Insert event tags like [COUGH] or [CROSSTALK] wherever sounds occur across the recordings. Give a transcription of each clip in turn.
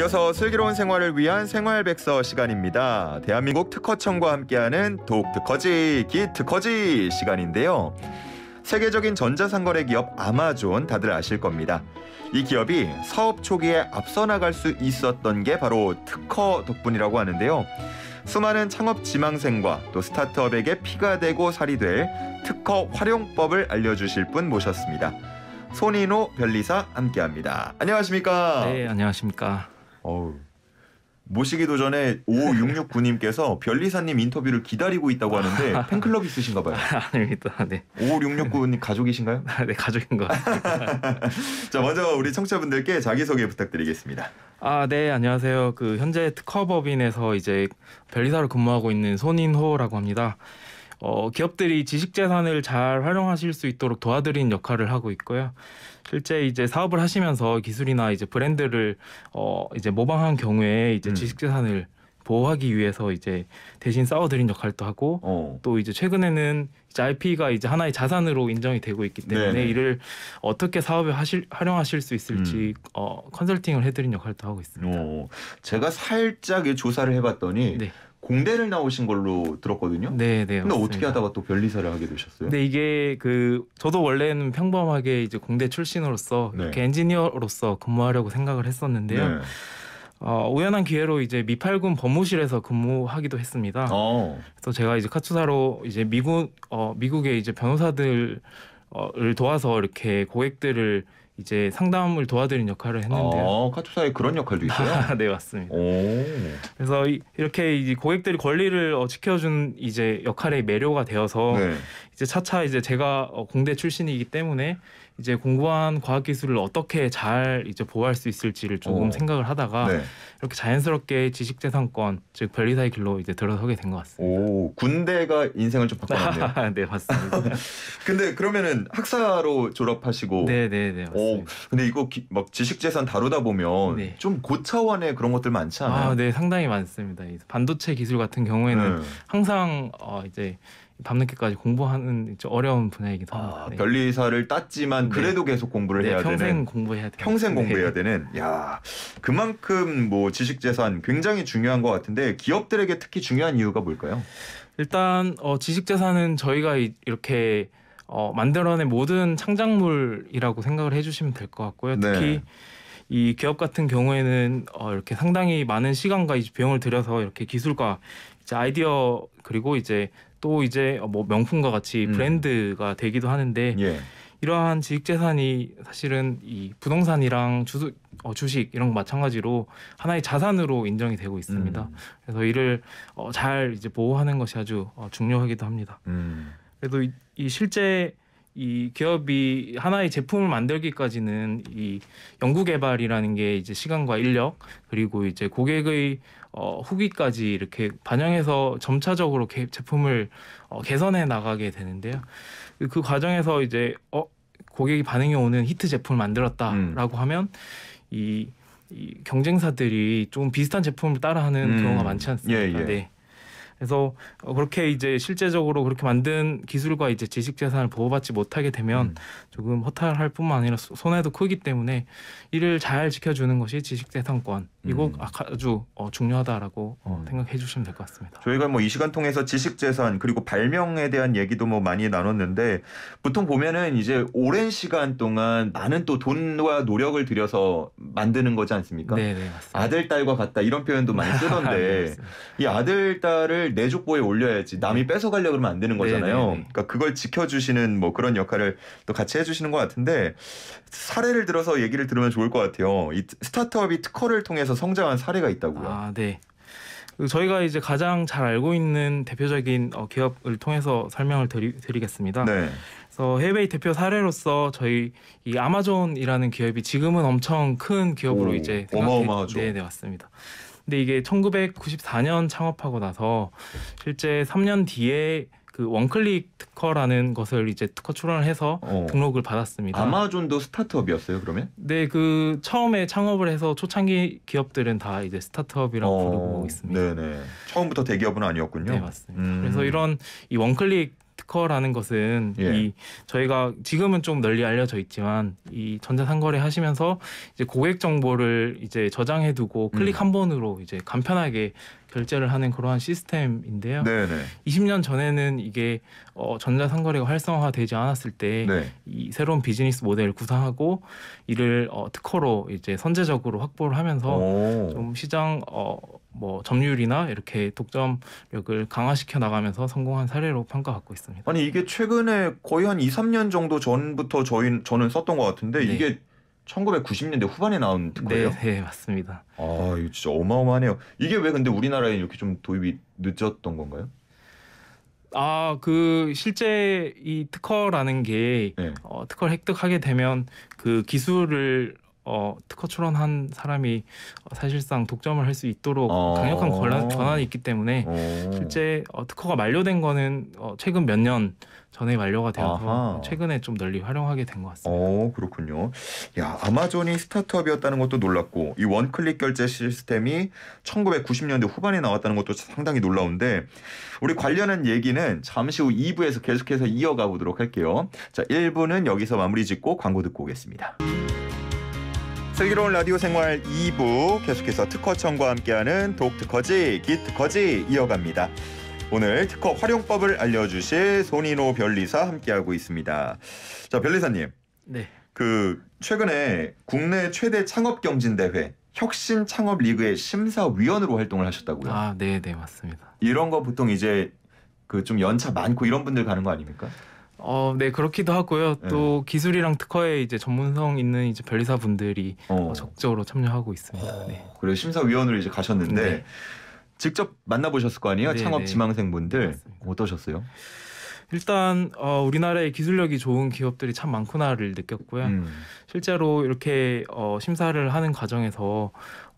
이어서 슬기로운 생활을 위한 생활백서 시간입니다. 대한민국 특허청과 함께하는 독특허지, 기특허지 시간인데요. 세계적인 전자상거래 기업 아마존 다들 아실 겁니다. 이 기업이 사업 초기에 앞서 나갈 수 있었던 게 바로 특허 덕분이라고 하는데요. 수많은 창업 지망생과 또 스타트업에게 피가 되고 살이 될 특허 활용법을 알려주실 분 모셨습니다. 손인호 변리사 함께합니다. 안녕하십니까? 네, 안녕하십니까? 어우. 모시기도 전에 5669님께서 별리사님 인터뷰를 기다리고 있다고 하는데 [LAUGHS] 팬클럽 있으신가 봐요. 아, 닙니다 네. 5669님 [LAUGHS] 가족이신가요? 아, 네, 가족인 것 같습니다. [LAUGHS] 자, 먼저 우리 청취자분들께 자기소개 부탁드리겠습니다. 아, 네, 안녕하세요. 그 현재 특허법인에서 이제 별리사로 근무하고 있는 손인호라고 합니다. 어, 기업들이 지식재산을 잘 활용하실 수 있도록 도와드리는 역할을 하고 있고요. 실제 이제 사업을 하시면서 기술이나 이제 브랜드를 어 이제 모방한 경우에 이제 음. 지식재산을 보호하기 위해서 이제 대신 싸워드린 역할도 하고 어. 또 이제 최근에는 이제 IP가 이제 하나의 자산으로 인정이 되고 있기 때문에 네네. 이를 어떻게 사업에 하실, 활용하실 수 있을지 음. 어, 컨설팅을 해드린 역할도 하고 있습니다. 오. 제가 살짝 조사를 해봤더니 네. 공대를 나오신 걸로 들었거든요. 네, 네. 근데 어떻게 하다가 또 변리사를 하게 되셨어요? 네, 이게 그 저도 원래는 평범하게 이제 공대 출신으로서 네. 이렇게 엔지니어로서 근무하려고 생각을 했었는데요. 네. 어, 우연한 기회로 이제 미팔군 법무실에서 근무하기도 했습니다. 어. 그래서 제가 이제 카투사로 이제 미국 어, 미국의 이제 변호사들을 도와서 이렇게 고객들을 이제 상담을 도와드리는 역할을 했는데요. 아, 어, 카톡사에 그런 역할도 있어요? [LAUGHS] 네, 맞습니다. 오. 그래서 이, 렇게 이제 고객들이 권리를 어, 지켜준 이제 역할의 매료가 되어서 네. 이제 차차 이제 제가 어, 공대 출신이기 때문에 이제 공부한 과학 기술을 어떻게 잘 이제 보호할 수 있을지를 조금 어. 생각을 하다가 네. 이렇게 자연스럽게 지식재산권 즉 변리사의 길로 이제 들어서게 된 것 같습니다. 오 군대가 인생을 좀바꿔네요네 [LAUGHS] 맞습니다. [LAUGHS] 근데 그러면은 학사로 졸업하시고 네네네 네, 네, 오 근데 이거 기, 막 지식재산 다루다 보면 네. 좀 고차원의 그런 것들 많지 않아요? 아네 상당히 많습니다. 반도체 기술 같은 경우에는 네. 항상 어, 이제 밤늦게까지 공부하는 어려운 분야이기도 아, 합니다. 아, 네. 리사를 땄지만 네. 그래도 네. 계속 공부를 네, 해야 평생 되는 공부해야 되는 평생 네. 공부해야 되는 야 그만큼 뭐 지식 재산 굉장히 중요한 것 같은데 기업들에게 특히 중요한 이유가 뭘까요? 일단 어, 지식 재산은 저희가 이, 렇게 어, 만들어낸 모든 창작물이라고 생각을 해주시면 될 것 같고요. 네. 특히 이 기업 같은 경우에는 어, 이렇게 상당히 많은 시간과 이제 비용을 들여서 이렇게 기술과 이제 아이디어 그리고 이제 또 이제 뭐 명품과 같이 음. 브랜드가 되기도 하는데 예. 이러한 지식재산이 사실은 이 부동산이랑 주수, 어, 주식 이런 거 마찬가지로 하나의 자산으로 인정이 되고 있습니다. 음. 그래서 이를 어, 잘 이제 보호하는 것이 아주 어, 중요하기도 합니다. 음. 그래도 이, 이 실제 이 기업이 하나의 제품을 만들기까지는 이 연구 개발이라는 게 이제 시간과 인력 그리고 이제 고객의 어, 후기까지 이렇게 반영해서 점차적으로 개, 제품을 어, 개선해 나가게 되는데요. 그 과정에서 이제 어 고객이 반응이 오는 히트 제품을 만들었다라고 음. 하면 이, 이 경쟁사들이 좀 비슷한 제품을 따라하는 음. 경우가 많지 않습니까? 예, 예. 네. 그래서 그렇게 이제 실제적으로 그렇게 만든 기술과 이제 지식 재산을 보호받지 못하게 되면 음. 조금 허탈할 뿐만 아니라 손해도 크기 때문에 이를 잘 지켜주는 것이 지식 재산권 이거 음. 아, 아주 어, 중요하다라고 어. 생각해 주시면 될 것 같습니다. 저희가 뭐 이 시간 통해서 지식 재산 그리고 발명에 대한 얘기도 뭐 많이 나눴는데 보통 보면은 이제 오랜 시간 동안 많은 또 돈과 노력을 들여서 만드는 거지 않습니까? 네, 네 맞습니다. 아들 딸과 같다 이런 표현도 많이 쓰던데 [LAUGHS] 네, 이 아들 딸을 사실 내 족보에 올려야지 남이 네. 뺏어가려 그러면 안 되는 네, 거잖아요. 네네. 네. 그러니까 그걸 지켜주시는 뭐 그런 역할을 또 같이 해주시는 것 같은데 사례를 들어서 얘기를 들으면 좋을 것 같아요. 이 스타트업이 특허를 통해서 성장한 사례가 있다고요. 아, 네. 그 저희가 이제 가장 잘 알고 있는 대표적인 어, 기업을 통해서 설명을 드리, 겠습니다 네. 그래서 해외 대표 사례로서 저희 이 아마존이라는 기업이 지금은 엄청 큰 기업으로 오, 이제 생각해, 어마어마하죠. 네, 네, 맞습니다. 근데 이게 1994년 창업하고 나서 실제 3년 뒤에 그 원클릭 특허라는 것을 이제 특허 출원을 해서 어. 등록을 받았습니다. 아마존도 스타트업이었어요, 그러면? 네, 그 처음에 창업을 해서 초창기 기업들은 다 이제 스타트업이라고 어. 부르고 있습니다. 네네. 처음부터 대기업은 아니었군요. 네, 맞습니다. 음. 그래서 이런 이 원클릭 특허라는 것은 예. 이 저희가 지금은 좀 널리 알려져 있지만 이 전자상거래 하시면서 이제 고객 정보를 이제 저장해 두고 음. 클릭 음. 한 번으로 이제 간편하게 결제를 하는 그러한 시스템인데요. 네네. 20년 전에는 이게 어, 전자상거래가 활성화되지 않았을 때이 네. 새로운 비즈니스 모델을 구사하고 이를 어, 특허로 이제 선제적으로 확보를 하면서 오. 좀 시장 어, 뭐 점유율이나 이렇게 독점력을 강화시켜 나가면서 성공한 사례로 평가받고 있습니다. 아니 이게 최근에 거의 한 2, 3년 정도 전부터 저희 저는 썼던 것 같은데 네. 이게 1990년대 후반에 나온 거예요? 네, 네, 맞습니다. 아, 이거 진짜 어마어마하네요. 이게 왜 근데 우리나라에 이렇게 좀 도입이 늦었던 건가요? 아, 그 실제 이 특허라는 게 네. 어, 특허를 획득하게 되면 그 기술을 어, 특허 출원한 사람이 사실상 독점을 할 수 있도록 어. 강력한 권한, 권한이 있기 때문에 어. 실제 어, 특허가 만료된 거는 어, 최근 몇 년 전에 만료가 되어서 최근에 좀 널리 활용하게 된 것 같습니다. 어, 그렇군요. 야, 아마존이 스타트업이었다는 것도 놀랍고 이 원클릭 결제 시스템이 1990년대 후반에 나왔다는 것도 상당히 놀라운데 우리 관련한 얘기는 잠시 후 2부에서 계속해서 이어가 보도록 할게요. 자, 1부는 여기서 마무리 짓고 광고 듣고 오겠습니다. 슬기로운 라디오 생활 2부 계속해서 특허청과 함께하는 독특허지, 기특허지 이어갑니다. 오늘 특허 활용법을 알려주실 손인호 변리사 함께하고 있습니다. 자, 변리사님. 네. 그 최근에 국내 최대 창업 경진 대회 혁신 창업 리그의 심사위원으로 활동을 하셨다고요? 아, 네, 네 맞습니다. 이런 거 보통 이제 그 좀 연차 많고 이런 분들 가는 거 아닙니까? 어, 네 그렇기도 하고요. 네. 또 기술이랑 특허에 이제 전문성 있는 이제 변리사 분들이 어. 어, 적극적으로 참여하고 있습니다. 어, 네. 그리고 심사위원으로 이제 가셨는데 네. 직접 만나보셨을 거 아니에요? 네, 창업 네. 지망생분들 맞 어떠셨어요? 일단 어, 우리나라의 기술력이 좋은 기업들이 참 많구나를 느꼈고요. 음. 실제로 이렇게 어, 심사를 하는 과정에서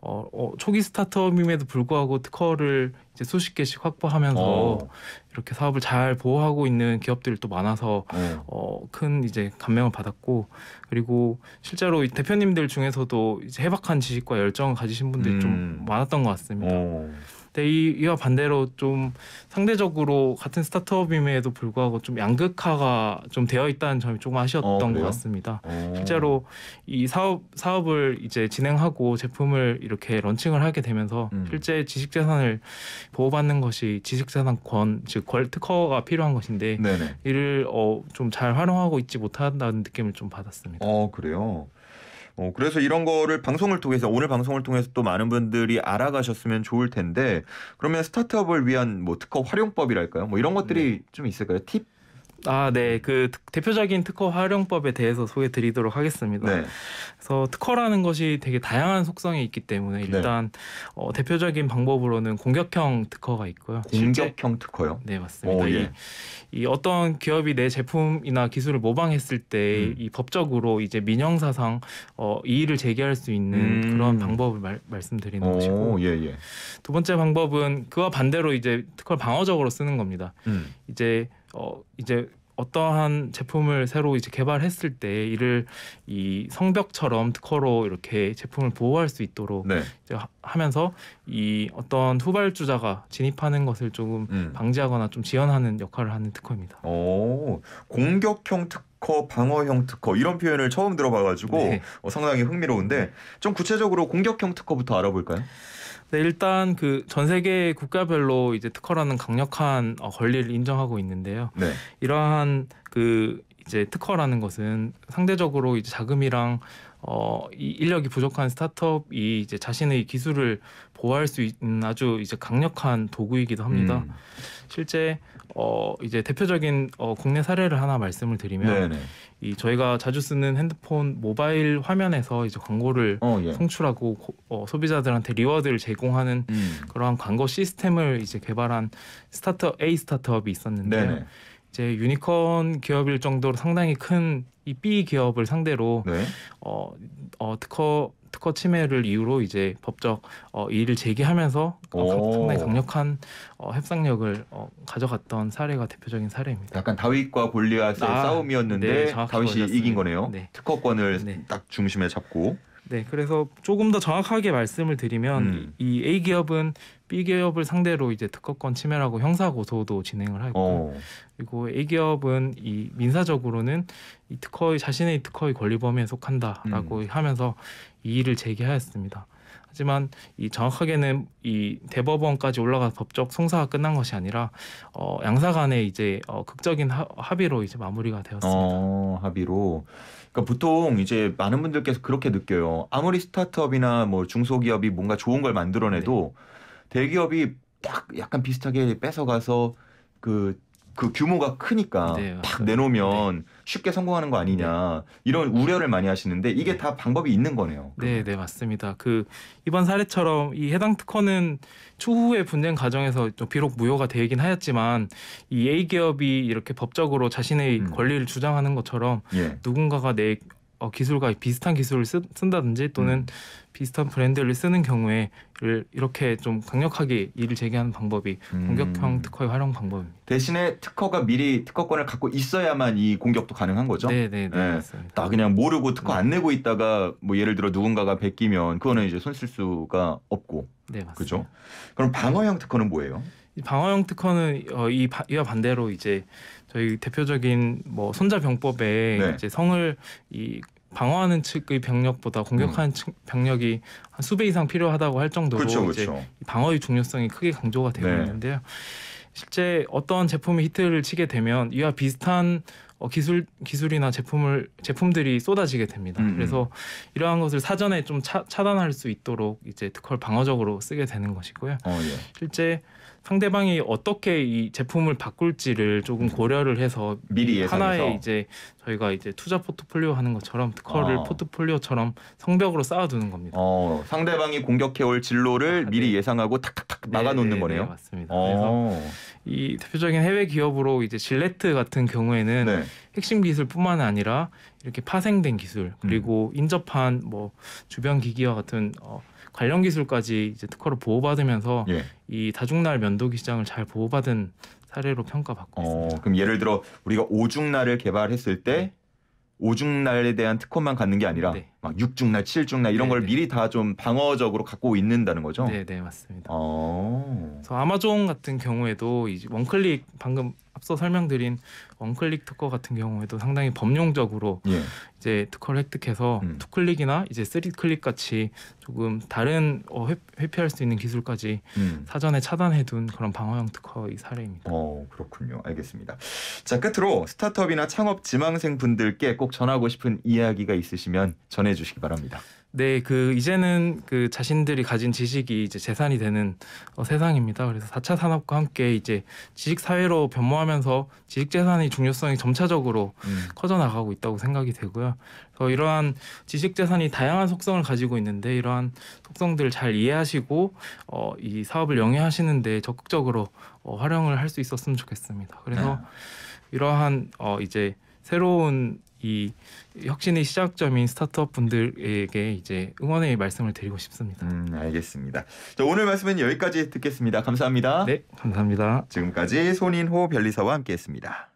어, 어, 초기 스타트업임에도 불구하고 특허를 이제 수십 개씩 확보하면서 어. 이렇게 사업을 잘 보호하고 있는 기업들이 또 많아서 어. 어, 큰 이제 감명을 받았고 그리고 실제로 대표님들 중에서도 이제 해박한 지식과 열정을 가지신 분들이 음. 좀 많았던 것 같습니다. 어. 근데 이와 반대로 좀 상대적으로 같은 스타트업임에도 불구하고 좀 양극화가 좀 되어 있다는 점이 조금 아쉬웠던 어, 것 같습니다. 어. 실제로 이 사업 사업을 이제 진행하고 제품을 이렇게 런칭을 하게 되면서 음. 실제 지식재산을 보호받는 것이 지식재산권 즉 권, 특허가 필요한 것인데 네네. 이를 어, 좀 잘 활용하고 있지 못한다는 느낌을 좀 받았습니다. 어 그래요. 어, 그래서 이런 거를 방송을 통해서 오늘 방송을 통해서 또 많은 분들이 알아가셨으면 좋을 텐데 그러면 스타트업을 위한 뭐 특허 활용법이랄까요? 뭐 이런 것들이 네. 좀 있을까요? 팁 아, 네. 그 대표적인 특허 활용법에 대해서 소개 해 드리도록 하겠습니다. 네. 그래서 특허라는 것이 되게 다양한 속성이 있기 때문에 네. 일단 네. 어, 대표적인 방법으로는 공격형 특허가 있고요. 공격형 특허요? 네, 맞습니다. 오, 예. 이, 이, 어떤 기업이 내 제품이나 기술을 모방했을 때이 음. 법적으로 이제 민형사상 어, 이의를 제기할 수 있는 음. 그런 방법을 말, 말씀드리는 오, 것이고 예, 예. 두 번째 방법은 그와 반대로 이제 특허를 방어적으로 쓰는 겁니다. 음. 이제 어 이제 어떠한 제품을 새로 이제 개발했을 때 이를 이 성벽처럼 특허로 이렇게 제품을 보호할 수 있도록 네. 이제 하면서 이 어떤 후발주자가 진입하는 것을 조금 음. 방지하거나 좀 지연하는 역할을 하는 특허입니다. 오, 공격형 특허, 방어형 특허 이런 표현을 처음 들어봐가지고 네. 어, 상당히 흥미로운데 좀 구체적으로 공격형 특허부터 알아볼까요? 네, 일단 그 전 세계 국가별로 이제 특허라는 강력한 어, 권리를 인정하고 있는데요. 네. 이러한 그 이제 특허라는 것은 상대적으로 이제 자금이랑 어, 이 인력이 부족한 스타트업이 이제 자신의 기술을 보호할 수 있는 아주 이제 강력한 도구이기도 합니다. 음. 실제 어, 이제 대표적인 어, 국내 사례를 하나 말씀을 드리면 네네. 이 저희가 자주 쓰는 핸드폰 모바일 화면에서 이제 광고를 어, 예. 송출하고 고, 어, 소비자들한테 리워드를 제공하는 음. 그러한 광고 시스템을 이제 개발한 스타트업 A 스타트업이 있었는데요. 네네. 이제 유니콘 기업일 정도로 상당히 큰 이 B 기업을 상대로 네. 어, 어 특허 특허 침해를 이유로 이제 법적 어, 이의를 제기하면서 어, 상당히 강력한 어, 협상력을 어, 가져갔던 사례가 대표적인 사례입니다. 약간 다윗과 골리앗의 아, 싸움이었는데 네, 다윗이 이긴 거네요. 네. 특허권을 네. 딱 중심에 잡고 네, 그래서 조금 더 정확하게 말씀을 드리면 음. 이 A 기업은 B 기업을 상대로 이제 특허권 침해라고 형사 고소도 진행을 하고 어. 그리고 A 기업은 이 민사적으로는 이 특허의 자신의 특허의 권리 범위에 속한다라고 음. 하면서 이의를 제기하였습니다. 하지만 이 정확하게는 이 대법원까지 올라가서 법적 송사가 끝난 것이 아니라 어, 양사 간의 이제 어, 극적인 하, 합의로 이제 마무리가 되었습니다. 어, 합의로 그러니까 보통 이제 많은 분들께서 그렇게 느껴요. 아무리 스타트업이나 뭐 중소기업이 뭔가 좋은 걸 만들어내도 네. 대기업이 딱 약간 비슷하게 뺏어가서 그그 규모가 크니까 네, 팍 내놓으면 네. 쉽게 성공하는 거 아니냐 네. 이런 우려를 많이 하시는데 이게 네. 다 방법이 있는 거네요. 네, 네 맞습니다. 그 이번 사례처럼 이 해당 특허는 추후의 분쟁 과정에서 비록 무효가 되긴 하였지만 이 A 기업이 이렇게 법적으로 자신의 음. 권리를 주장하는 것처럼 예. 누군가가 내 어, 기술과 비슷한 기술을 쓴, 다든지 또는 음. 비슷한 브랜드를 쓰는 경우에 이렇게 좀 강력하게 이를 제기하는 방법이 음. 공격형 특허의 활용 방법입니다. 대신에 특허가 미리 특허권을 갖고 있어야만 이 공격도 가능한 거죠. 네네네. 나 네, 네, 예. 그냥 모르고 특허 네. 안 내고 있다가 뭐 예를 들어 누군가가 베끼면 그거는 이제 손쓸 수가 없고. 네 맞습니다. 그죠? 그럼 방어형 특허는 뭐예요? 방어형 특허는 어, 이 바, 이와 반대로 이제 저희 대표적인 뭐 손자병법에 네. 이제 성을 이 방어하는 측의 병력보다 공격하는 음. 측 병력이 한 수배 이상 필요하다고 할 정도로 그렇그렇 이제 그렇죠. 방어의 중요성이 크게 강조가 되고 네. 있는데요. 실제 어떤 제품이 히트를 치게 되면 이와 비슷한 어, 기술 기술이나 제품을 제품들이 쏟아지게 됩니다. 음, 음. 그래서 이러한 것을 사전에 좀 차, 차단할 수 있도록 이제 특허를 방어적으로 쓰게 되는 것이고요. 어, 예. 실제 상대방이 어떻게 이 제품을 바꿀지를 조금 고려를 해서 미리 예상해서 하나의 이제 저희가 이제 투자 포트폴리오 하는 것처럼 특허를 아. 포트폴리오처럼 성벽으로 쌓아두는 겁니다. 어, 상대방이 공격해올 진로를 아, 네. 미리 예상하고 탁탁탁 네, 막아놓는 네, 거네요. 네, 맞습니다. 어. 그래서 이 대표적인 해외 기업으로 이제 질레트 같은 경우에는 네. 핵심 기술뿐만 아니라 이렇게 파생된 기술 그리고 음. 인접한 뭐 주변 기기와 같은 어, 관련 기술까지 이제 특허로 보호받으면서 예. 이 다중날 면도기 시장을 잘 보호받은 사례로 평가받고 어, 있습니다. 그럼 예를 들어 우리가 오중날을 개발했을 때 네. 오중날에 대한 특허만 갖는 게 아니라 네. 막 6중날, 칠중날 이런 네네. 걸 네. 미리 다 좀 방어적으로 갖고 있는다는 거죠. 네, 네 맞습니다. 어. 그래서 아마존 같은 경우에도 이제 원클릭 방금 앞서 설명드린 원클릭 특허 같은 경우에도 상당히 범용적으로 예. 이제 특허를 획득해서 음. 투클릭이나 이제 쓰리클릭 같이 조금 다른 어, 회피할 수 있는 기술까지 음. 사전에 차단해둔 그런 방어형 특허의 사례입니다. 어 그렇군요. 알겠습니다. 자 끝으로 스타트업이나 창업 지망생 분들께 꼭 전하고 싶은 이야기가 있으시면 전해. 말해 주시기 바랍니다. 네, 그 이제는 그 자신들이 가진 지식이 이제 재산이 되는 어, 세상입니다. 그래서 4차 산업과 함께 이제 지식 사회로 변모하면서 지식 재산의 중요성이 점차적으로 음. 커져 나가고 있다고 생각이 되고요. 그래서 이러한 지식 재산이 다양한 속성을 가지고 있는데 이러한 속성들을 잘 이해하시고 어, 이 사업을 영위하시는데 적극적으로 어, 활용을 할 수 있었으면 좋겠습니다. 그래서 네. 이러한 어, 이제 새로운 이 혁신의 시작점인 스타트업 분들에게 이제 응원의 말씀을 드리고 싶습니다. 음, 알겠습니다. 자, 오늘 말씀은 여기까지 듣겠습니다. 감사합니다. 네, 감사합니다. 지금까지 손인호 변리사와 함께했습니다.